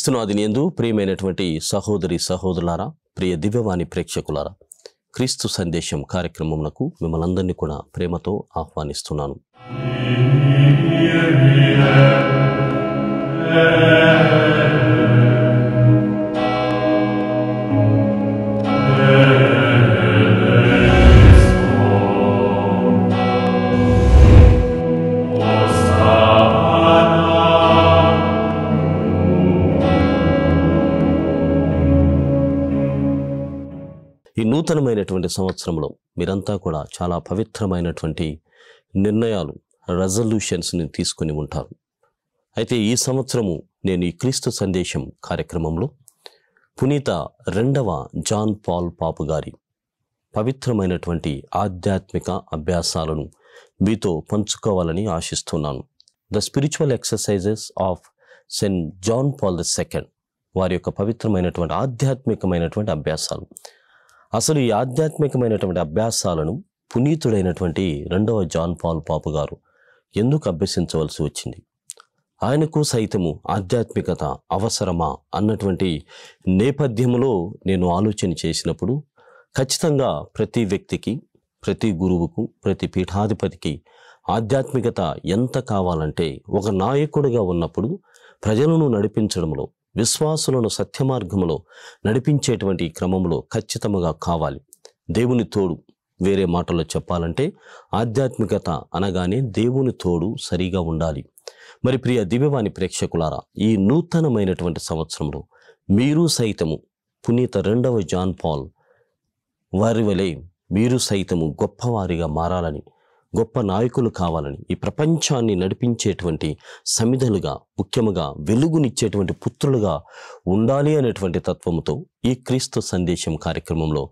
క్రీస్తునాది ఎందు ప్రియమైనటువంటి సహోదరి సహోదరులారా ప్రియ దివ్యవాణి ప్రేక్షకులారా క్రీస్తు సందేశం కార్యక్రమంకు మిమ్మల్ని అందరినీ కూడా ప్రేమతో ఆహ్వానిస్తున్నాను Yeah. నూతనమైనటువంటి సంవత్సరంలో మీరంతా కూడా చాలా పవిత్రమైనటువంటి నిర్ణయాలు రెజల్యూషన్స్ని తీసుకుని ఉంటారు అయితే ఈ సంవత్సరము నేను ఈ క్రీస్తు సందేశం కార్యక్రమంలో పునీత రెండవ జాన్ పాల్ పాపు గారి పవిత్రమైనటువంటి ఆధ్యాత్మిక అభ్యాసాలను మీతో పంచుకోవాలని ఆశిస్తున్నాను the spiritual exercises of Saint John Paul the second వారి యొక్క పవిత్రమైనటువంటి ఆధ్యాత్మికమైనటువంటి అభ్యాసాలు అసలు ఈ ఆధ్యాత్మికమైనటువంటి అభ్యాసాలను పునీతుడైనటువంటి రెండవ జాన్ పాల్ పాపు గారు ఎందుకు అభ్యసించవలసి వచ్చింది ఆయనకు సైతము ఆధ్యాత్మికత అవసరమా అన్నటువంటి నేపథ్యంలో నేను ఆలోచన చేసినప్పుడు ఖచ్చితంగా ప్రతి వ్యక్తికి ప్రతి గురువుకు ప్రతి పీఠాధిపతికి ఆధ్యాత్మికత ఎంత కావాలంటే ఒక నాయకుడిగా ఉన్నప్పుడు ప్రజలను నడిపించడంలో విశ్వాసులను సత్యమార్గంలో నడిపించేటువంటి క్రమంలో ఖచ్చితంగా కావాలి దేవుని తోడు వేరే మాటల్లో చెప్పాలంటే ఆధ్యాత్మికత అనగానే దేవుని తోడు సరిగా ఉండాలి మరి ప్రియ దివ్యవాణి ప్రేక్షకులారా ఈ నూతనమైనటువంటి సంవత్సరంలో మీరు సైతము పునీత రెండవ జాన్ పాల్ వారి వలె మీరు సైతము గొప్పవారిగా మారాలని గొప్ప నాయకులు కావాలని ఈ ప్రపంచాన్ని నడిపించేటువంటి సమిధలుగా ముఖ్యముగా వెలుగునిచ్చేటువంటి పుత్రులుగా ఉండాలి అనేటువంటి తత్వముతో ఈ క్రీస్తు సందేశం కార్యక్రమంలో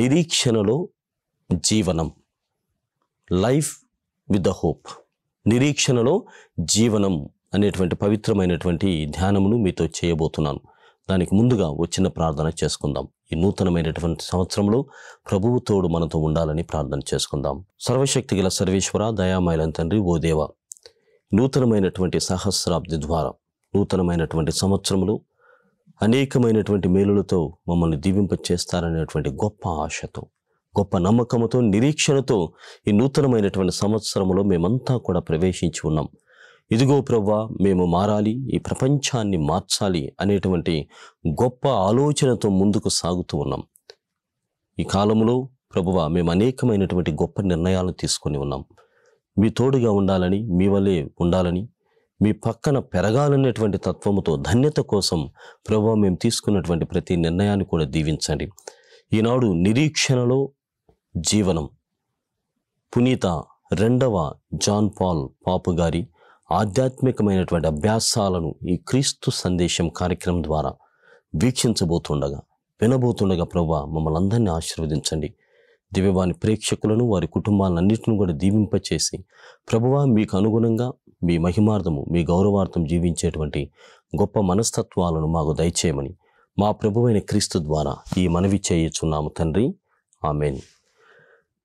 నిరీక్షణలో జీవనం లైఫ్ విత్ ద హోప్ నిరీక్షణలో జీవనం అనేటువంటి పవిత్రమైనటువంటి ధ్యానమును మీతో చేయబోతున్నాను దానికి ముందుగా వచ్చిన ప్రార్థన చేసుకుందాం ఈ నూతనమైనటువంటి సంవత్సరంలో ప్రభువు తోడు మనతో ఉండాలని ప్రార్థన చేసుకుందాం సర్వశక్తి గల సర్వేశ్వర దయామాయలం తండ్రి ఓ దేవ నూతనమైనటువంటి సహస్రాబ్ది ద్వారా నూతనమైనటువంటి సంవత్సరములు అనేకమైనటువంటి మేలులతో మమ్మల్ని దీవింప చేస్తారనేటువంటి గొప్ప ఆశతో గొప్ప నమ్మకంతో నిరీక్షణతో ఈ నూతనమైనటువంటి సంవత్సరంలో మేమంతా కూడా ప్రవేశించి ఉన్నాం ఇదిగో ప్రవ్వా మేము మారాలి ఈ ప్రపంచాన్ని మార్చాలి అనేటువంటి గొప్ప ఆలోచనతో ముందుకు సాగుతూ ఉన్నాం ఈ కాలంలో ప్రభువ మేము అనేకమైనటువంటి గొప్ప నిర్ణయాలు తీసుకొని ఉన్నాం మీ తోడుగా ఉండాలని మీ వల్లే ఉండాలని మీ పక్కన పెరగాలనేటువంటి తత్వముతో ధన్యత కోసం ప్రభు మేము తీసుకున్నటువంటి ప్రతి నిర్ణయాన్ని కూడా దీవించండి ఈనాడు నిరీక్షణలో జీవనం పునీత రెండవ జాన్ పాల్ పాపు గారి ఆధ్యాత్మికమైనటువంటి అభ్యాసాలను ఈ క్రీస్తు సందేశం కార్యక్రమం ద్వారా వీక్షించబోతుండగా వినబోతుండగా ప్రభా మమ్మల్ని అందరినీ ఆశీర్వదించండి దివ్యవాణి ప్రేక్షకులను వారి కుటుంబాలన్నింటిని కూడా దీవింపచేసి ప్రభువ మీకు అనుగుణంగా మీ మహిమార్థము మీ గౌరవార్థం జీవించేటువంటి గొప్ప మనస్తత్వాలను మాకు దయచేయమని మా ప్రభువైన క్రీస్తు ద్వారా ఈ మనవి చేయుచున్నాము తండ్రి ఆమెన్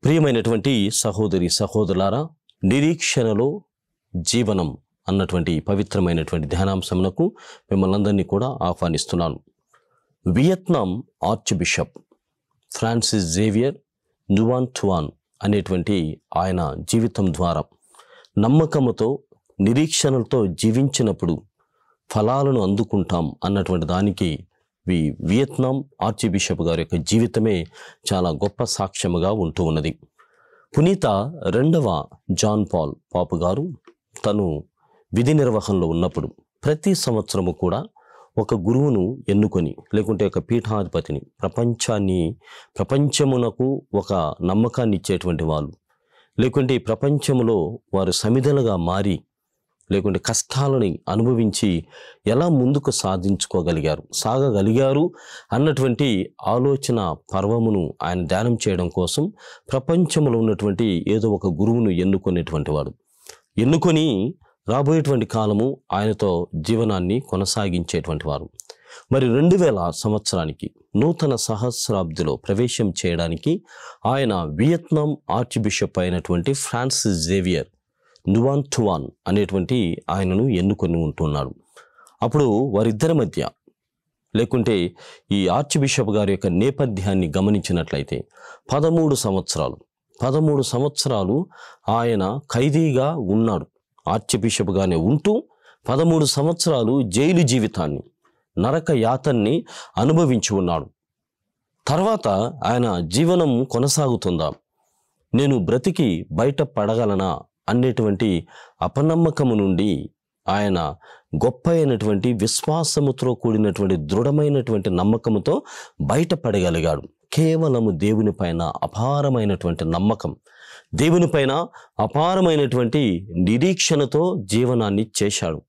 ప్రియమైనటువంటి సహోదరి సహోదరులారా నిరీక్షణలో జీవనం అన్నటువంటి పవిత్రమైనటువంటి ధ్యానాంశమునకు మిమ్మల్ని అందరినీ కూడా ఆహ్వానిస్తున్నాను Vietnam archbishop Francis Xavier నువాన్ థువాన్ అనేటువంటి ఆయన జీవితం ద్వారా నమ్మకముతో నిరీక్షణలతో జీవించినప్పుడు ఫలాలను అందుకుంటాం అన్నటువంటి దానికి వియత్నాం ఆర్చి బిషప్ గారి యొక్క జీవితమే చాలా గొప్ప సాక్ష్యముగా ఉంటూ ఉన్నది పునీత రెండవ జాన్ పాల్ పాపు గారు తను విధి నిర్వహణలో ఉన్నప్పుడు ప్రతి సంవత్సరము కూడా ఒక గురువును ఎన్నుకొని లేకుంటే ఒక పీఠాధిపతిని ప్రపంచాన్ని ప్రపంచమునకు ఒక నమ్మకాన్ని ఇచ్చేటువంటి వాళ్ళు లేకుంటే ఈ ప్రపంచంలో వారు సమిధలుగా మారి లేకుంటే కష్టాలని అనుభవించి ఎలా ముందుకు సాధించుకోగలిగారు సాగగలిగారు అన్నటువంటి ఆలోచన పర్వమును ఆయన ధ్యానం చేయడం కోసం ప్రపంచంలో ఉన్నటువంటి ఏదో ఒక గురువును ఎన్నుకునేటువంటి వాడు ఎన్నుకొని రాబోయేటువంటి కాలము ఆయనతో జీవనాన్ని కొనసాగించేటువంటి వారు మరి రెండు వేల సంవత్సరానికి నూతన సహస్రాబ్దిలో ప్రవేశం చేయడానికి ఆయన వియత్నాం ఆర్చ్ బిషప్ అయినటువంటి ఫ్రాన్సిస్ జేవియర్ నువాన్ టువాన్ అనేటువంటి ఆయనను ఎన్నుకొని ఉంటున్నాడు అప్పుడు వారిద్దరి మధ్య లేకుంటే ఈ ఆర్చ్ బిషప్ గారి యొక్క నేపథ్యాన్ని గమనించినట్లయితే పదమూడు సంవత్సరాలు పదమూడు సంవత్సరాలు ఆయన ఖైదీగా ఉన్నాడు ఆర్చ్ ఉంటూ పదమూడు సంవత్సరాలు జైలు జీవితాన్ని నరక యాతన్ని అనుభవించి ఉన్నాడు తర్వాత ఆయన జీవనం కొనసాగుతుందా నేను బ్రతికి బయట పడగలనా అనేటువంటి అపనమ్మకము నుండి ఆయన గొప్ప అయినటువంటి విశ్వాసముతో కూడినటువంటి దృఢమైనటువంటి నమ్మకముతో బయటపడగలిగాడు కేవలము దేవుని పైన అపారమైనటువంటి నమ్మకం దేవుని పైన అపారమైనటువంటి నిరీక్షణతో జీవనాన్ని చేశాడు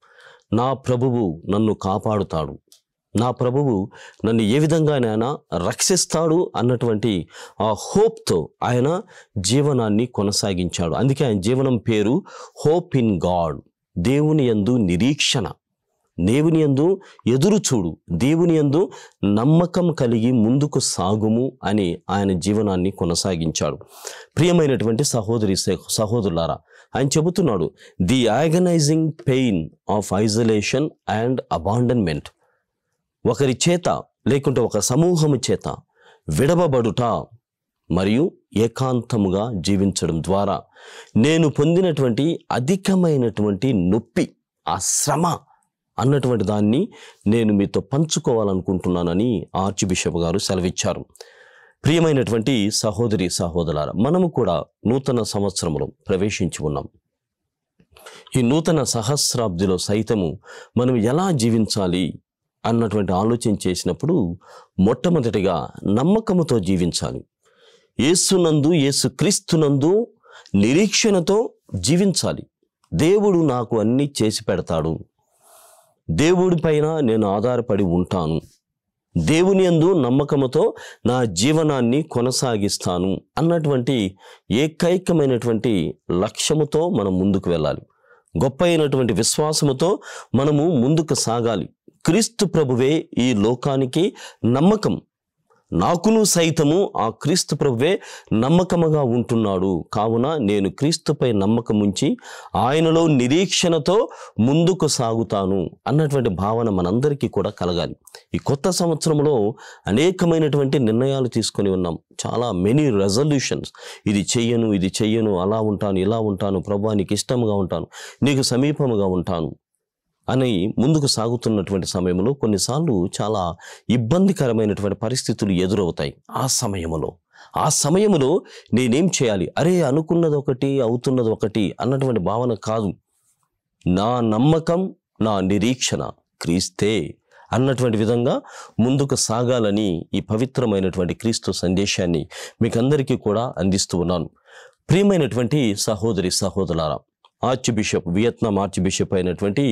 నా ప్రభువు నన్ను కాపాడుతాడు నా ప్రభువు నన్ను ఏ విధంగానైనా రక్షిస్తాడు అన్నటువంటి ఆ హోప్తో ఆయన జీవనాన్ని కొనసాగించాడు అందుకే ఆయన జీవనం పేరు హోప్ ఇన్ గాడ్ దేవుని ఎందు నిరీక్షణ దేవుని ఎందు ఎదురు చూడు దేవుని ఎందు నమ్మకం కలిగి ముందుకు సాగుము అని ఆయన జీవనాన్ని కొనసాగించాడు ప్రియమైనటువంటి సహోదరి సహోదరులారా ఆయన చెబుతున్నాడు the agonising pain of isolation and abandonment ఒకరి చేత లేకుంటే ఒక సమూహము చేత విడవబడుట మరియు ఏకాంతముగా జీవించడం ద్వారా నేను పొందినటువంటి అధికమైనటువంటి నొప్పి ఆ శ్రమ అన్నటువంటి దాన్ని నేను మీతో పంచుకోవాలనుకుంటున్నానని ఆర్చి బిషప్ గారు సెలవిచ్చారు ప్రియమైనటువంటి సహోదరి సహోదరాల మనము కూడా నూతన సంవత్సరంలో ప్రవేశించి ఉన్నాం ఈ నూతన సహస్రాబ్దిలో సైతము మనం ఎలా జీవించాలి అన్నటువంటి ఆలోచన చేసినప్పుడు మొట్టమొదటిగా నమ్మకముతో జీవించాలి ఏసునందు ఏసు క్రీస్తునందు నిరీక్షణతో జీవించాలి దేవుడు నాకు అన్నీ చేసి పెడతాడు దేవుడిపైన నేను ఆధారపడి ఉంటాను దేవుని ఎందు నమ్మకముతో నా జీవనాన్ని కొనసాగిస్తాను అన్నటువంటి ఏకైకమైనటువంటి లక్ష్యముతో మనం ముందుకు వెళ్ళాలి గొప్ప అయినటువంటి విశ్వాసముతో మనము ముందుకు సాగాలి క్రీస్తు ప్రభువే ఈ లోకానికి నమ్మకం నాకును సైతము ఆ క్రీస్తు ప్రభువే నమ్మకముగా ఉంటున్నాడు కావున నేను క్రీస్తుపై నమ్మకముంచి ఆయనలో నిరీక్షణతో ముందుకు సాగుతాను అన్నటువంటి భావన మనందరికీ కూడా కలగాలి ఈ కొత్త సంవత్సరంలో అనేకమైనటువంటి నిర్ణయాలు తీసుకొని ఉన్నాం చాలా మెనీ రెజల్యూషన్స్ ఇది చెయ్యను ఇది చెయ్యను అలా ఉంటాను ఇలా ఉంటాను ప్రభా నీకు ఇష్టముగా ఉంటాను నీకు సమీపముగా ఉంటాను అని ముందుకు సాగుతున్నటువంటి సమయంలో కొన్నిసార్లు చాలా ఇబ్బందికరమైనటువంటి పరిస్థితులు ఎదురవుతాయి ఆ సమయంలో ఆ సమయంలో నేనేం చేయాలి అరే అనుకున్నది ఒకటి అవుతున్నది ఒకటి అన్నటువంటి భావన కాదు నా నమ్మకం నా నిరీక్షణ క్రీస్తే అన్నటువంటి విధంగా ముందుకు సాగాలని ఈ పవిత్రమైనటువంటి క్రీస్తు సందేశాన్ని మీకందరికీ కూడా అందిస్తూ ఉన్నాను ప్రియమైనటువంటి సహోదరి సహోదరారా archbishop Vietnam archbishop అయినటువంటి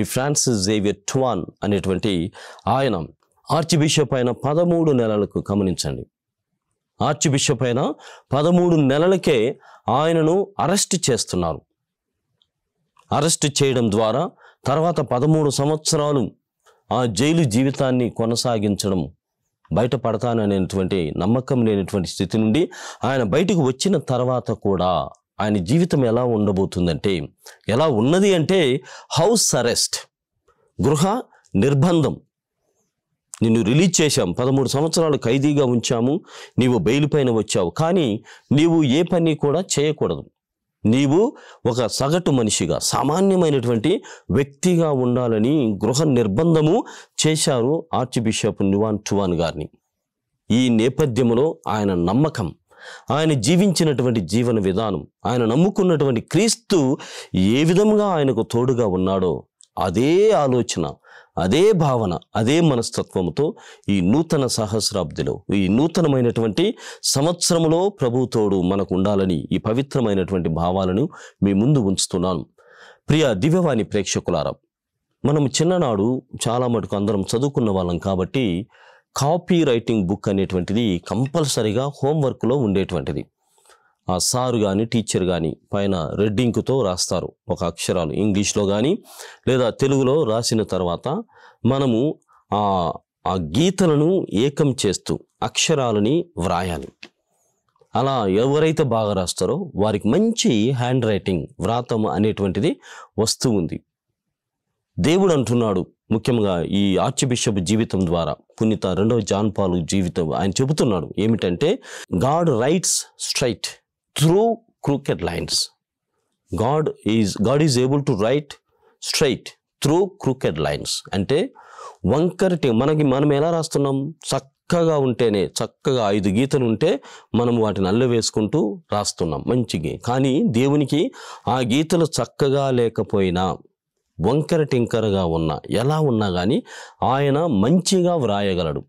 ఈ ఫ్రాన్సిస్ జేవియర్ ట్వాన్ అనేటువంటి ఆయన ఆర్చ్ బిషప్ అయిన పదమూడు నెలలకు గమనించండి ఆర్చ్ బిషప్ అయిన పదమూడు నెలలకే ఆయనను అరెస్ట్ చేస్తున్నారు అరెస్ట్ చేయడం ద్వారా తర్వాత పదమూడు సంవత్సరాలు ఆ జైలు జీవితాన్ని కొనసాగించడం బయటపడతాననేటువంటి నమ్మకం లేనటువంటి స్థితి నుండి ఆయన బయటకు వచ్చిన తర్వాత కూడా ఆయన జీవితం ఎలా ఉండబోతుందంటే ఎలా ఉన్నది అంటే హౌస్ అరెస్ట్ గృహ నిర్బంధం నిన్ను రిలీజ్ చేశాం పదమూడు సంవత్సరాలు ఖైదీగా ఉంచాము నీవు బెయిల్ పైన వచ్చావు కానీ నీవు ఏ పని కూడా చేయకూడదు నీవు ఒక సగటు మనిషిగా సామాన్యమైనటువంటి వ్యక్తిగా ఉండాలని గృహ నిర్బంధము చేశారు ఆర్చ్ బిషప్ నివాన్ టువాన్ గారిని ఈ నేపథ్యంలో ఆయన నమ్మకం ఆయన జీవించినటువంటి జీవన విధానం ఆయన నమ్ముకున్నటువంటి క్రీస్తు ఏ విధంగా ఆయనకు తోడుగా ఉన్నాడో అదే ఆలోచన అదే భావన అదే మనస్తత్వంతో ఈ నూతన సహస్రాబ్దిలో ఈ నూతనమైనటువంటి సంవత్సరంలో ప్రభుతోడు మనకు ఉండాలని ఈ పవిత్రమైనటువంటి భావాలను మీ ముందు ఉంచుతున్నాను ప్రియ దివ్యవాణి ప్రేక్షకులారా మనం చిన్ననాడు చాలా మటుకు అందరం చదువుకున్న వాళ్ళం కాబట్టి కాపీ రైటింగ్ బుక్ అనేటువంటిది కంపల్సరీగా హోంవర్క్లో ఉండేటువంటిది ఆ సారు కానీ టీచర్ కానీ పైన రెడ్డింగ్తో రాస్తారు ఒక అక్షరాలు ఇంగ్లీష్లో కానీ లేదా తెలుగులో రాసిన తర్వాత మనము ఆ ఆ గీతలను ఏకం చేస్తూ అక్షరాలని వ్రాయాలి అలా ఎవరైతే బాగా రాస్తారో వారికి మంచి హ్యాండ్ రైటింగ్ వ్రాతం అనేటువంటిది వస్తూ ఉంది దేవుడు అంటున్నాడు ముఖ్యంగా ఈ ఆర్చ్ బిషప్ జీవితం ద్వారా పునీత రెండవ జాన్ జీవితం ఆయన చెబుతున్నాడు ఏమిటంటే God writes straight through crooked lines God is God is able to write straight through crooked lines అంటే వంకరటి మనకి మనం ఎలా రాస్తున్నాం చక్కగా ఉంటేనే చక్కగా ఐదు గీతలు ఉంటే మనం వాటిని అల్ల వేసుకుంటూ రాస్తున్నాం మంచిగా కానీ దేవునికి ఆ గీతలు చక్కగా లేకపోయినా వంకర టింకరగా ఉన్న ఎలా ఉన్నా కానీ ఆయన మంచిగా వ్రాయగలడు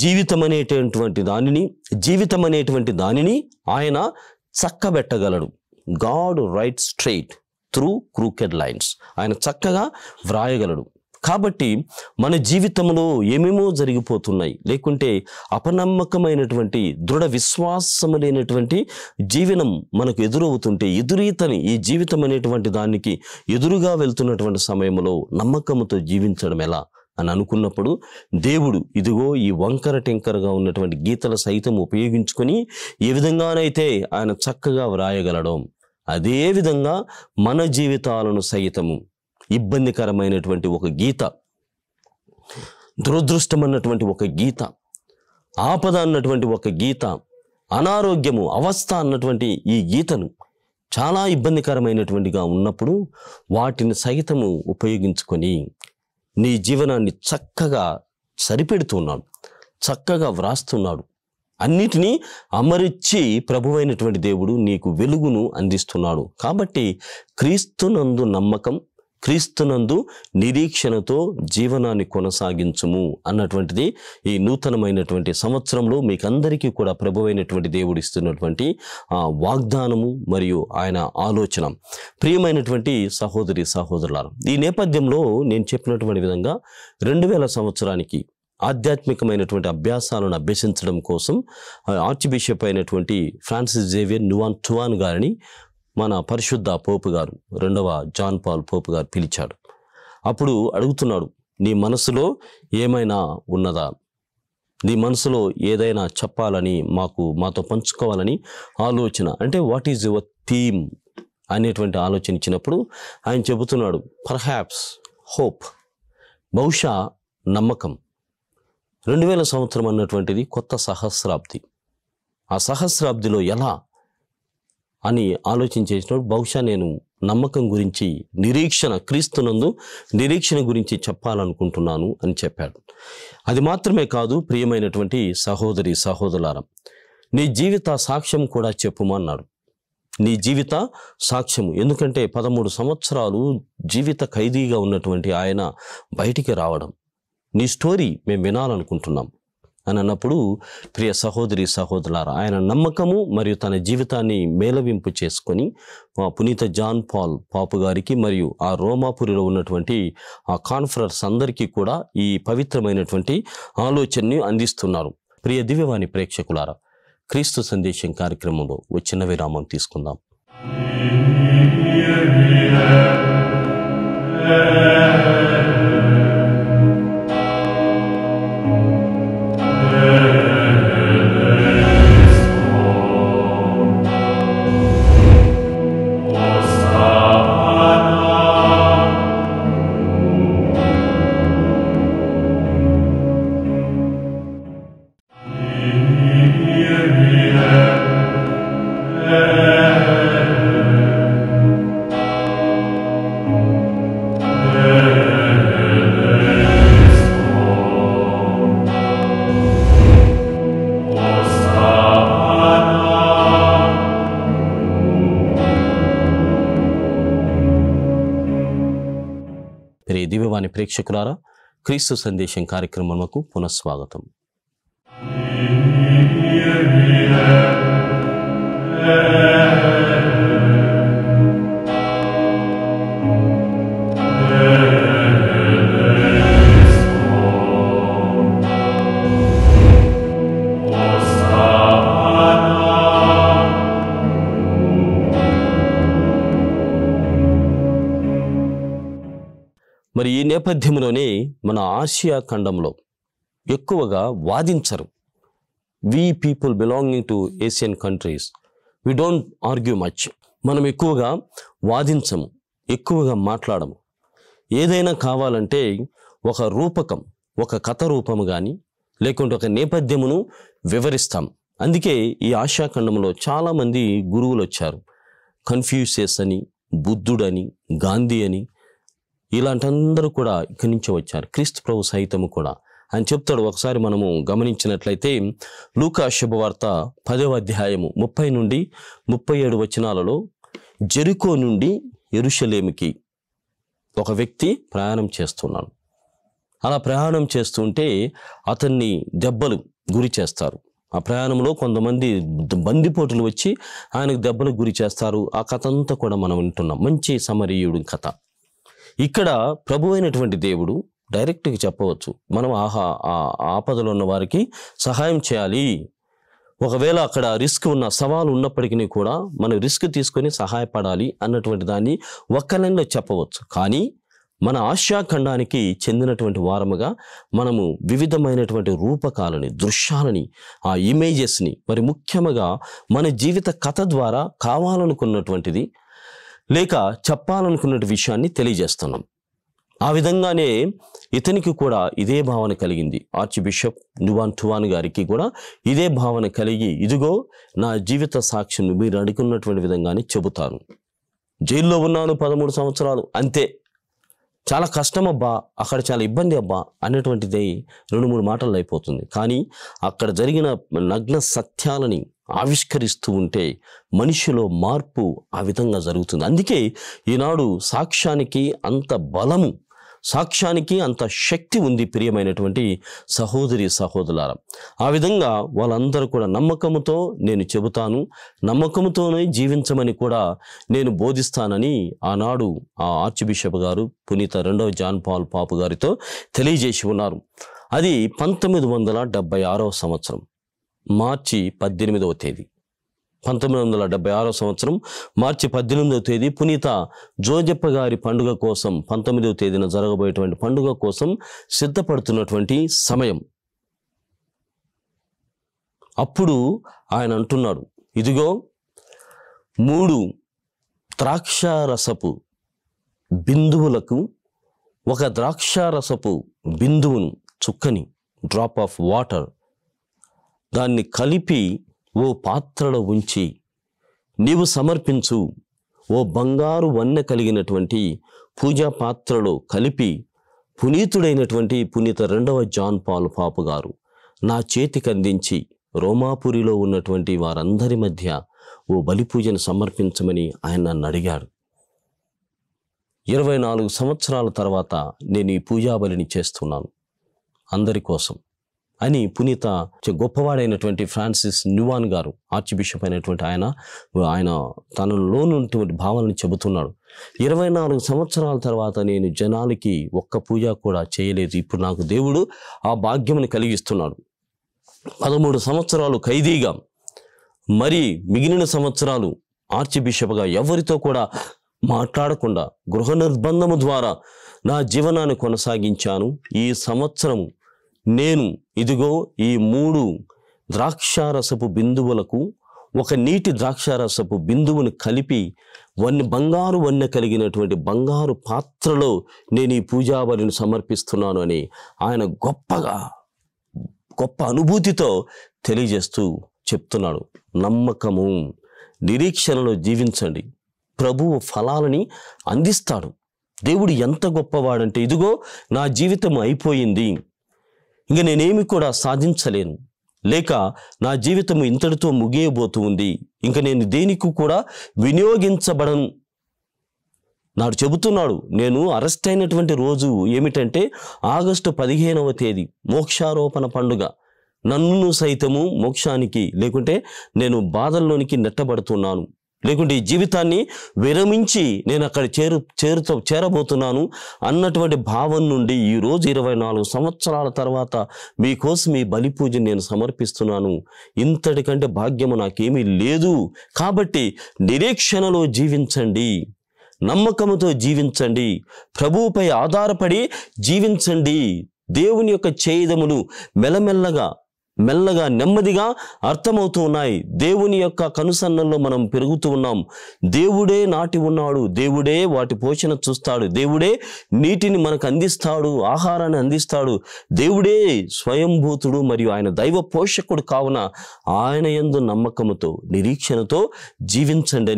జీవితం అనేటటువంటి దానిని జీవితం అనేటువంటి దానిని ఆయన చక్కబెట్టగలడు God write straight through crooked lines ఆయన చక్కగా వ్రాయగలడు కాబట్టి మన జీవితంలో ఏమేమో జరిగిపోతున్నాయి లేకుంటే అపనమ్మకమైనటువంటి దృఢ విశ్వాసము లేనటువంటి జీవనం మనకు ఎదురవుతుంటే ఎదురీతని ఈ జీవితం అనేటువంటి దానికి ఎదురుగా వెళ్తున్నటువంటి సమయంలో నమ్మకముతో జీవించడం ఎలా అని అనుకున్నప్పుడు దేవుడు ఇదిగో ఈ వంకర టింకరగా ఉన్నటువంటి గీతల సైతం ఉపయోగించుకొని ఏ విధంగానైతే ఆయన చక్కగా వ్రాయగలడం అదే విధంగా మన జీవితాలను సైతము ఇబ్బందికరమైనటువంటి ఒక గీత దురదృష్టం అన్నటువంటి ఒక గీత ఆపద అన్నటువంటి ఒక గీత అనారోగ్యము అవస్థ అన్నటువంటి ఈ గీతను చాలా ఇబ్బందికరమైనటువంటిగా ఉన్నప్పుడు వాటిని సహితము ఉపయోగించుకొని నీ జీవనాన్ని చక్కగా సరిపెడుతున్నాడు చక్కగా వ్రాస్తున్నాడు అన్నిటినీ అమరిచ్చి ప్రభువైనటువంటి దేవుడు నీకు వెలుగును అందిస్తున్నాడు కాబట్టి క్రీస్తునందు నమ్మకం క్రీస్తునందు నిరీక్షణతో జీవనాన్ని కొనసాగించుము అన్నటువంటిది ఈ నూతనమైనటువంటి సంవత్సరంలో మీకందరికీ కూడా ప్రభువైనటువంటి దేవుడు ఇస్తున్నటువంటి ఆ వాగ్దానము మరియు ఆయన ఆలోచన ప్రియమైనటువంటి సహోదరి సహోదరులారు ఈ నేపథ్యంలో నేను చెప్పినటువంటి విధంగా రెండు వేల సంవత్సరానికి ఆధ్యాత్మికమైనటువంటి అభ్యాసాలను అభ్యసించడం కోసం ఆర్చ్ బిషప్ అయినటువంటి ఫ్రాన్సిస్ జేవియర్ నువాన్ టువాన్ గారిని మన పరిశుద్ధ పోపు గారు రెండవ జాన్ పాల్ పోపు గారు పిలిచాడు అప్పుడు అడుగుతున్నాడు నీ మనసులో ఏమైనా ఉన్నదా నీ మనసులో ఏదైనా చెప్పాలని మాకు మాతో పంచుకోవాలని ఆలోచన అంటే వాట్ ఈజ్ యువర్ థీమ్ అనేటువంటి ఆలోచన ఇచ్చినప్పుడు ఆయన చెబుతున్నాడు పర్హాప్స్ హోప్ బహుశా నమ్మకం రెండు వేల సంవత్సరం అన్నటువంటిది కొత్త సహస్రాబ్ది ఆ సహస్రాబ్దిలో ఎలా అని ఆలోచన చేసినప్పుడు బహుశా నేను నమ్మకం గురించి నిరీక్షణ క్రీస్తునందు నిరీక్షణ గురించి చెప్పాలనుకుంటున్నాను అని చెప్పాడు అది మాత్రమే కాదు ప్రియమైనటువంటి సహోదరి సహోదరారం నీ జీవిత సాక్ష్యం కూడా చెప్పుమన్నాడు నీ జీవిత సాక్ష్యము ఎందుకంటే పదమూడు సంవత్సరాలు జీవిత ఖైదీగా ఉన్నటువంటి ఆయన బయటికి రావడం నీ స్టోరీ మేము వినాలనుకుంటున్నాం అని అన్నప్పుడు ప్రియ సహోదరి సహోదరులారా ఆయన నమ్మకము మరియు తన జీవితాన్ని మేలవింపు చేసుకొని పునీత జాన్ పాల్ పాపు గారికి మరియు ఆ రోమాపురిలో ఉన్నటువంటి ఆ కాన్ఫరెన్స్ అందరికీ కూడా ఈ పవిత్రమైనటువంటి ఆలోచనని అందిస్తున్నారు ప్రియ దివ్యవాణి ప్రేక్షకులారా క్రీస్తు సందేశం కార్యక్రమంలో ఓ చిన్న విరామం తీసుకుందాం ప్రియ దివ్యవాణి ప్రేక్షకులారా క్రీస్తు సందేశం కార్యక్రమంకు పునఃస్వాగతం నేపథ్యంలోనే మన ఆసియా ఖండంలో ఎక్కువగా వాదించరు we people belonging to Asian countries we don't argue much మనం ఎక్కువగా వాదించము ఎక్కువగా మాట్లాడము ఏదైనా కావాలంటే ఒక రూపకం ఒక కథ రూపము కానీ లేకుంటే ఒక నేపథ్యమును వివరిస్తాం అందుకే ఈ ఆశాఖండంలో చాలామంది గురువులు వచ్చారు కన్ఫ్యూషియస్ అని బుద్ధుడని గాంధీ అని ఇలాంటి అందరూ కూడా ఇక్కడి నుంచి వచ్చారు క్రీస్తు ప్రభు సహితము కూడా అని చెప్తాడు ఒకసారి మనము గమనించినట్లయితే లూకా శుభవార్త పదవ అధ్యాయము ముప్పై నుండి ముప్పై ఏడు వచనాలలో జెరికో నుండి ఎరుషలేమికి ఒక వ్యక్తి ప్రయాణం చేస్తున్నాడు అలా ప్రయాణం చేస్తుంటే అతన్ని దెబ్బలు గురి చేస్తారు ఆ ప్రయాణంలో కొంతమంది బందిపోటులు వచ్చి ఆయనకు దెబ్బలకు గురి చేస్తారు ఆ కథ అంతా కూడా మనం వింటున్నాం మంచి సమరీయుడు కథ ఇక్కడ ప్రభు అయినటువంటి దేవుడు డైరెక్ట్గా చెప్పవచ్చు మనం ఆహా ఆ ఆపదలో ఉన్న వారికి సహాయం చేయాలి ఒకవేళ అక్కడ రిస్క్ ఉన్న సవాలు ఉన్నప్పటికీ కూడా మనం రిస్క్ తీసుకొని సహాయపడాలి అన్నటువంటి దాన్ని ఒక్క లైన్లో చెప్పవచ్చు కానీ మన ఆసియా ఖండానికి చెందినటువంటి వారముగా మనము వివిధమైనటువంటి రూపకాలని దృశ్యాలని ఆ ఇమేజెస్ని మరి ముఖ్యంగా మన జీవిత కథ ద్వారా కావాలనుకున్నటువంటిది లేక చెప్పాలనుకున్న విషయాన్ని తెలియజేస్తున్నాం ఆ విధంగానే ఇతనికి కూడా ఇదే భావన కలిగింది ఆర్చ్ బిషప్ నువాన్ టువాన్ గారికి కూడా ఇదే భావన కలిగి ఇదిగో నా జీవిత సాక్ష్యం మీరు అడుగున్నటువంటి విధంగానే చెబుతాను జైల్లో ఉన్నాను పదమూడు సంవత్సరాలు అంతే చాలా కష్టం అబ్బా అక్కడ చాలా ఇబ్బంది అబ్బా అన్నటువంటిది రెండు మూడు మాటలు అయిపోతుంది కానీ అక్కడ జరిగిన నగ్న సత్యాలని ఆవిష్కరిస్తూ ఉంటే మనిషిలో మార్పు ఆ విధంగా జరుగుతుంది అందుకే ఈనాడు సాక్ష్యానికి అంత బలము సాక్ష్యానికి అంత శక్తి ఉంది ప్రియమైనటువంటి సహోదరి సహోదరులార ఆ విధంగా వాళ్ళందరూ కూడా నమ్మకముతో నేను చెబుతాను నమ్మకముతోనే జీవించమని కూడా నేను బోధిస్తానని ఆనాడు ఆ ఆర్చ్ బిషప్ గారు పునీత రెండవ జాన్ పాల్ పాపు గారితో తెలియజేసి ఉన్నారు అది పంతొమ్మిది వందల డెబ్బై ఆరవ సంవత్సరం మార్చి పద్దెనిమిదవ తేదీ పంతొమ్మిది వందల డెబ్బై ఆరో సంవత్సరం మార్చి పద్దెనిమిదవ తేదీ పునీత జోజప్ప గారి పండుగ కోసం పంతొమ్మిదవ తేదీన జరగబోయేటువంటి పండుగ కోసం సిద్ధపడుతున్నటువంటి సమయం అప్పుడు ఆయన అంటున్నాడు ఇదిగో మూడు ద్రాక్షారసపు బిందువులకు ఒక ద్రాక్షారసపు బిందువును చుక్కని డ్రాప్ ఆఫ్ వాటర్ దాన్ని కలిపి ఓ పాత్రలో ఉంచి నీవు సమర్పించు ఓ బంగారు వన్నె కలిగినటువంటి పూజా పాత్రలో కలిపి పునీతుడైనటువంటి పునీత రెండవ జాన్ పాల్ పాపు గారు నా చేతికి అందించి రోమాపురిలో ఉన్నటువంటి వారందరి మధ్య ఓ బలిపూజను సమర్పించమని ఆయన నన్ను అడిగాడు ఇరవై నాలుగు సంవత్సరాల తర్వాత నేను ఈ పూజాబలిని చేస్తున్నాను అందరి కోసం అని పునీత గొప్పవాడైనటువంటి ఫ్రాన్సిస్ న్యూవాన్ గారు ఆర్చ్ బిషప్ అయినటువంటి ఆయన ఆయన తనలోనున్నటువంటి భావాలను చెబుతున్నాడు ఇరవై నాలుగు సంవత్సరాల తర్వాత నేను జనాలకి ఒక్క పూజ కూడా చేయలేదు ఇప్పుడు నాకు దేవుడు ఆ భాగ్యముని కలిగిస్తున్నాడు పదమూడు సంవత్సరాలు ఖైదీగా మరి మిగిలిన సంవత్సరాలు ఆర్చ్ బిషప్గా ఎవరితో కూడా మాట్లాడకుండా గృహ నిర్బంధము ద్వారా నా జీవనాన్ని కొనసాగించాను ఈ సంవత్సరము నేను ఇదిగో ఈ మూడు ద్రాక్షారసపు బిందువులకు ఒక నీటి ద్రాక్షారసపు బిందువును కలిపి వన్ని బంగారు వన్నె కలిగినటువంటి బంగారు పాత్రలో నేను ఈ పూజాబలిని సమర్పిస్తున్నాను అని ఆయన గొప్పగా గొప్ప అనుభూతితో తెలియజేస్తూ చెప్తున్నాడు నమ్మకము నిరీక్షణలో జీవించండి ప్రభువు ఫలాలని అందిస్తాడు దేవుడు ఎంత గొప్పవాడంటే ఇదిగో నా జీవితం అయిపోయింది ఇంక నేనేమి కూడా సాధించలేను లేక నా జీవితం ఇంతటితో ముగియబోతుంది ఇంక నేను దేనికి కూడా వినియోగించబడను నాడు చెబుతున్నాడు నేను అరెస్ట్ అయినటువంటి రోజు ఏమిటంటే ఆగస్టు పదిహేనవ తేదీ మోక్షారోపణ పండుగ నన్ను సైతము మోక్షానికి లేకుంటే నేను బాధల్లోనికి నెట్టబడుతున్నాను లేకుంటే ఈ జీవితాన్ని విరమించి నేను అక్కడ చేరు చేరుతో చేరబోతున్నాను అన్నటువంటి భావం నుండి ఈరోజు ఇరవై నాలుగు సంవత్సరాల తర్వాత మీకోసం మీ బలి పూజను నేను సమర్పిస్తున్నాను ఇంతటికంటే భాగ్యము నాకేమీ లేదు కాబట్టి నిరీక్షణలో జీవించండి నమ్మకముతో జీవించండి ప్రభువుపై ఆధారపడి జీవించండి దేవుని యొక్క చేయుదములు మెల్లమెల్లగా మెల్లగా నెమ్మదిగా అర్థమవుతూ ఉన్నాయి దేవుని యొక్క కనుసన్నల్లో మనం పెరుగుతూ ఉన్నాం దేవుడే నాటి ఉన్నాడు దేవుడే వాటి పోషణ చూస్తాడు దేవుడే నీటిని మనకు అందిస్తాడు ఆహారాన్ని అందిస్తాడు దేవుడే స్వయంభూతుడు మరియు ఆయన దైవ పోషకుడు కావున ఆయన ఎందు నమ్మకముతో నిరీక్షణతో జీవించండి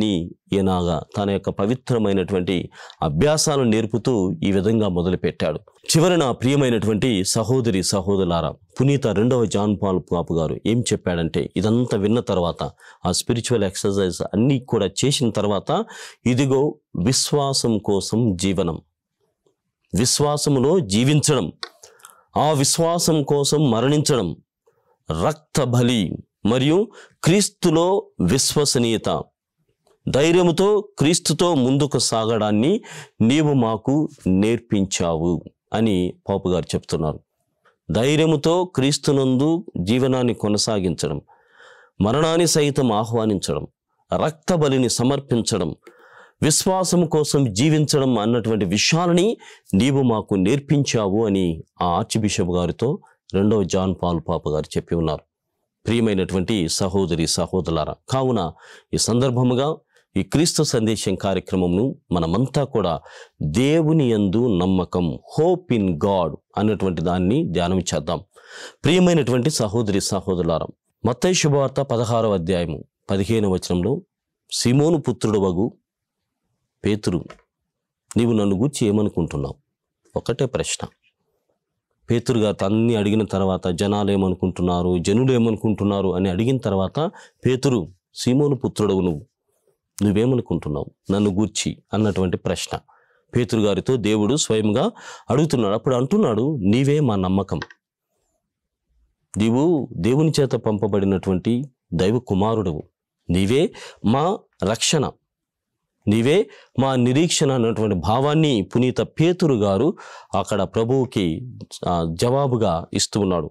ఈయనగా తన యొక్క పవిత్రమైనటువంటి అభ్యాసాలను నేర్పుతూ ఈ విధంగా మొదలుపెట్టాడు చివరి నా ప్రియమైనటువంటి సహోదరి సహోదరారా పునీత రెండవ జాన్ పాల్ పాపు గారు ఏం చెప్పాడంటే ఇదంతా విన్న తర్వాత ఆ స్పిరిచువల్ ఎక్సర్సైజ్ అన్నీ కూడా చేసిన తర్వాత ఇదిగో విశ్వాసం కోసం జీవనం విశ్వాసములో జీవించడం ఆ విశ్వాసం కోసం మరణించడం రక్త బలి మరియు క్రీస్తులో విశ్వసనీయత ధైర్యముతో క్రీస్తుతో ముందుకు సాగడాన్ని నీవు మాకు నేర్పించావు అని పాపు గారు చెప్తున్నారు ధైర్యముతో క్రీస్తునందు జీవనాన్ని కొనసాగించడం మరణాన్ని సైతం ఆహ్వానించడం రక్త బలిని సమర్పించడం విశ్వాసం కోసం జీవించడం అన్నటువంటి విషయాలని నీవు మాకు నేర్పించావు అని ఆ ఆర్చిబిషప్ బిషప్ గారితో రెండవ జాన్ పాల్ పాప గారు చెప్పి ఉన్నారు ప్రియమైనటువంటి సహోదరి సహోదరులారా కావున ఈ సందర్భముగా ఈ క్రీస్తు సందేశం కార్యక్రమంను మనమంతా కూడా దేవుని యందు నమ్మకం హోప్ ఇన్ గాడ్ అనేటువంటి దాన్ని ధ్యానం చేద్దాం ప్రియమైనటువంటి సహోదరి సహోదరులారం మత్తై శుభవార్త పదహారవ అధ్యాయము పదిహేను వచనంలో సిమోను పుత్రుడు వగు పేతురు నీవు నన్ను గూర్చి ఏమనుకుంటున్నావు ఒకటే ప్రశ్న పేతురు గారు అన్ని అడిగిన తర్వాత జనాలు ఏమనుకుంటున్నారు జనులు ఏమనుకుంటున్నారు అని అడిగిన తర్వాత పేతురు సీమోను పుత్రుడవు నువ్వు నువ్వేమనుకుంటున్నావు నన్ను గూర్చి అన్నటువంటి ప్రశ్న పేతురుగారితో దేవుడు స్వయంగా అడుగుతున్నాడు అప్పుడు అంటున్నాడు నీవే మా నమ్మకం నీవు దేవుని చేత పంపబడినటువంటి దైవ కుమారుడు నీవే మా రక్షణ నీవే మా నిరీక్షణ అన్నటువంటి భావాన్ని పునీత పేతురు గారు అక్కడ ప్రభువుకి జవాబుగా ఇస్తూ ఉన్నాడు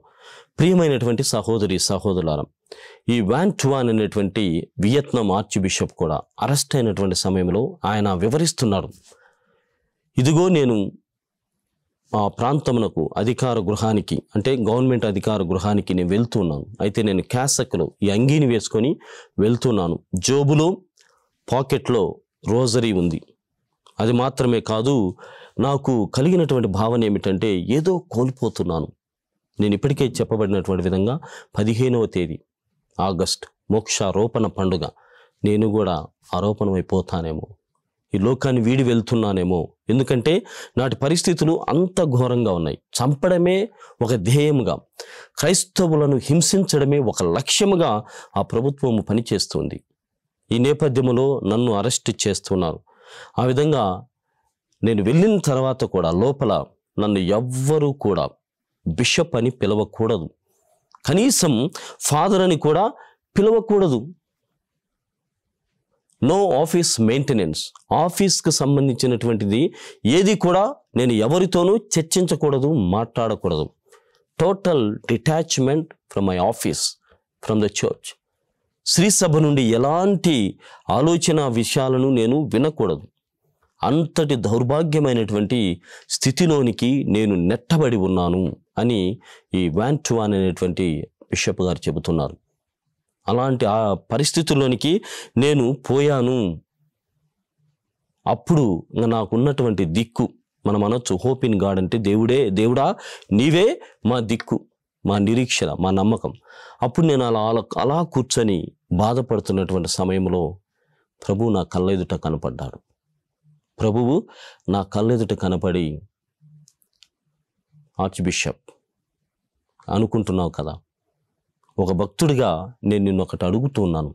ప్రియమైనటువంటి సహోదరి సహోదరులారం ఈ వ్యాన్ చువాన్ అనేటువంటి వియత్నాం ఆర్చ్ బిషప్ కూడా అరెస్ట్ అయినటువంటి సమయంలో ఆయన వివరిస్తున్నారు ఇదిగో నేను ఆ ప్రాంతమునకు అధికార గృహానికి అంటే గవర్నమెంట్ అధికార గృహానికి నేను వెళ్తున్నాను అయితే నేను క్యాసక్లో ఈ అంగీని వేసుకొని వెళ్తున్నాను జోబులో పాకెట్లో రోజరీ ఉంది అది మాత్రమే కాదు నాకు కలిగినటువంటి భావన ఏమిటంటే ఏదో కోల్పోతున్నాను నేను ఇప్పటికే చెప్పబడినటువంటి విధంగా పదిహేనవ తేదీ ఆగస్ట్ మోక్షారోపణ పండుగ నేను కూడా ఆరోపణమైపోతానేమో ఈ లోకాన్ని వీడి వెళ్తున్నానేమో ఎందుకంటే నాటి పరిస్థితులు అంత ఘోరంగా ఉన్నాయి చంపడమే ఒక ధ్యేయముగా క్రైస్తవులను హింసించడమే ఒక లక్ష్యముగా ఆ ప్రభుత్వము పనిచేస్తుంది ఈ నేపథ్యంలో నన్ను అరెస్ట్ చేస్తున్నారు ఆ విధంగా నేను వెళ్ళిన తర్వాత కూడా లోపల నన్ను ఎవ్వరూ కూడా బిషప్ అని పిలవకూడదు కనీసం ఫాదర్ అని కూడా పిలవకూడదు నో ఆఫీస్ మెయింటెనెన్స్ ఆఫీస్కి సంబంధించినటువంటిది ఏది కూడా నేను ఎవరితోనూ చర్చించకూడదు మాట్లాడకూడదు total detachment from my office from the church శ్రీసభ నుండి ఎలాంటి ఆలోచన విషయాలను నేను వినకూడదు అంతటి దౌర్భాగ్యమైనటువంటి స్థితిలోనికి నేను నెట్టబడి ఉన్నాను అని ఈ వ్యాంటువాన్ అనేటువంటి బిషప్ గారు చెబుతున్నారు అలాంటి ఆ పరిస్థితుల్లోనికి నేను పోయాను అప్పుడు నాకున్నటువంటి దిక్కు మనం అనొచ్చు హోప్ ఇన్ గాడ్ అంటే దేవుడే దేవుడా నీవే మా దిక్కు మా నిరీక్షణ మా నమ్మకం అప్పుడు నేను అలా అలా కూర్చొని బాధపడుతున్నటువంటి సమయంలో ప్రభువు నా కళ్ళెదుట కనపడ్డాడు ప్రభువు నా కళ్ళెదుట కనపడి ఆర్చ్ బిషప్ అనుకుంటున్నావు కదా ఒక భక్తుడిగా నేను నిన్ను ఒకటి అడుగుతున్నాను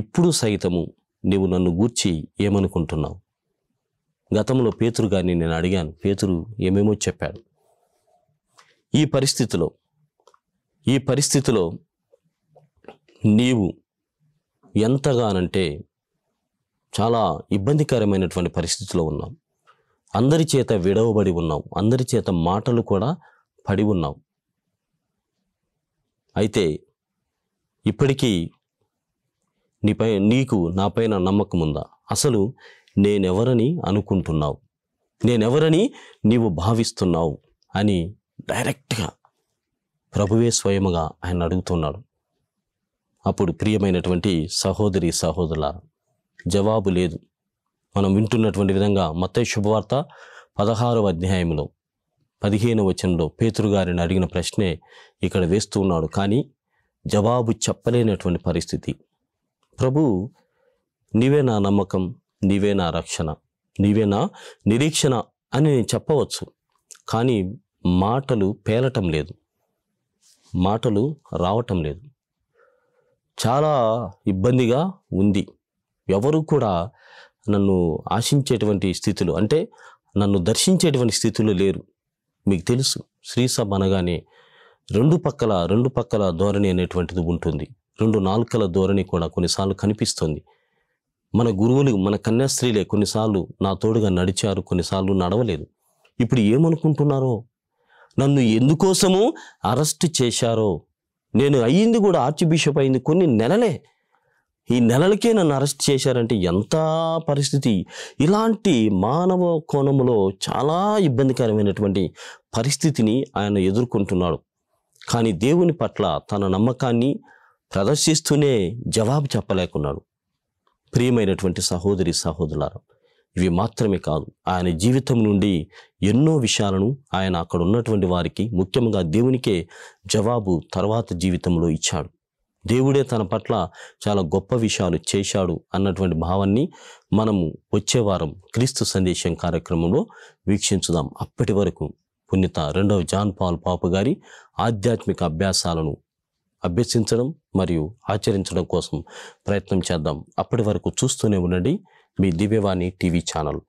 ఇప్పుడు సైతము నీవు నన్ను గూర్చి ఏమనుకుంటున్నావు గతంలో పేతురు గారిని నేను అడిగాను పేతురు ఏమేమో చెప్పాడు ఈ పరిస్థితిలో ఈ పరిస్థితిలో నీవు ఎంతగానంటే చాలా ఇబ్బందికరమైనటువంటి పరిస్థితిలో ఉన్నాం అందరి చేత విడవబడి ఉన్నావు అందరి చేత మాటలు కూడా పడి ఉన్నావు అయితే ఇప్పటికీ నీపై నీకు నాపైన నమ్మకం ఉందా అసలు నేనెవరని అనుకుంటున్నావు నేనెవరని నీవు భావిస్తున్నావు అని డైరెక్ట్గా ప్రభువే స్వయముగా ఆయన అడుగుతున్నాడు అప్పుడు ప్రియమైనటువంటి సహోదరి సహోదరుల జవాబు లేదు మనం వింటున్నటువంటి విధంగా మత్తయ్య శుభవార్త పదహారవ అధ్యాయంలో పదిహేను వచనంలో పేతురు గారిని అడిగిన ప్రశ్నే ఇక్కడ వేస్తూ ఉన్నాడు కానీ జవాబు చెప్పలేనటువంటి పరిస్థితి ప్రభు నీవే నా నమ్మకం నీవే నా రక్షణ నీవే నా నిరీక్షణ అని నేను చెప్పవచ్చు కానీ మాటలు పేలటం లేదు మాటలు రావటం లేదు చాలా ఇబ్బందిగా ఉంది ఎవరు కూడా నన్ను ఆశించేటువంటి స్థితులు అంటే నన్ను దర్శించేటువంటి స్థితులు లేరు మీకు తెలుసు శ్రీసభ అనగానే రెండు పక్కల రెండు పక్కల ధోరణి అనేటువంటిది ఉంటుంది రెండు నాలుకల ధోరణి కూడా కొన్నిసార్లు కనిపిస్తుంది మన గురువులు మన కన్యాస్త్రీలే కొన్నిసార్లు నా తోడుగా నడిచారు కొన్నిసార్లు నడవలేదు ఇప్పుడు ఏమనుకుంటున్నారో నన్ను ఎందుకోసము అరెస్ట్ చేశారో నేను అయ్యింది కూడా ఆర్చ్ బిషప్ అయింది కొన్ని నెలలే ఈ నెలలకే నన్ను అరెస్ట్ చేశారంటే ఎంత పరిస్థితి ఇలాంటి మానవ కోణంలో చాలా ఇబ్బందికరమైనటువంటి పరిస్థితిని ఆయన ఎదుర్కొంటున్నాడు కానీ దేవుని పట్ల తన నమ్మకాన్ని ప్రదర్శిస్తూనే జవాబు చెప్పలేకున్నాడు ప్రియమైనటువంటి సహోదరి సహోదరులారు ఇవి మాత్రమే కాదు ఆయన జీవితం నుండి ఎన్నో విషయాలను ఆయన అక్కడ ఉన్నటువంటి వారికి ముఖ్యంగా దేవునికే జవాబు తర్వాత జీవితంలో ఇచ్చాడు దేవుడే తన పట్ల చాలా గొప్ప విషయాలు చేశాడు అన్నటువంటి భావాన్ని మనము వచ్చేవారం క్రీస్తు సందేశం కార్యక్రమంలో వీక్షించుదాం అప్పటి వరకు పుణ్యత రెండవ జాన్ పాల్ పాపు గారి ఆధ్యాత్మిక అభ్యాసాలను అభ్యసించడం మరియు ఆచరించడం కోసం ప్రయత్నం చేద్దాం అప్పటి వరకు చూస్తూనే ఉండండి మీ దివ్యవాణి టీవీ ఛానల్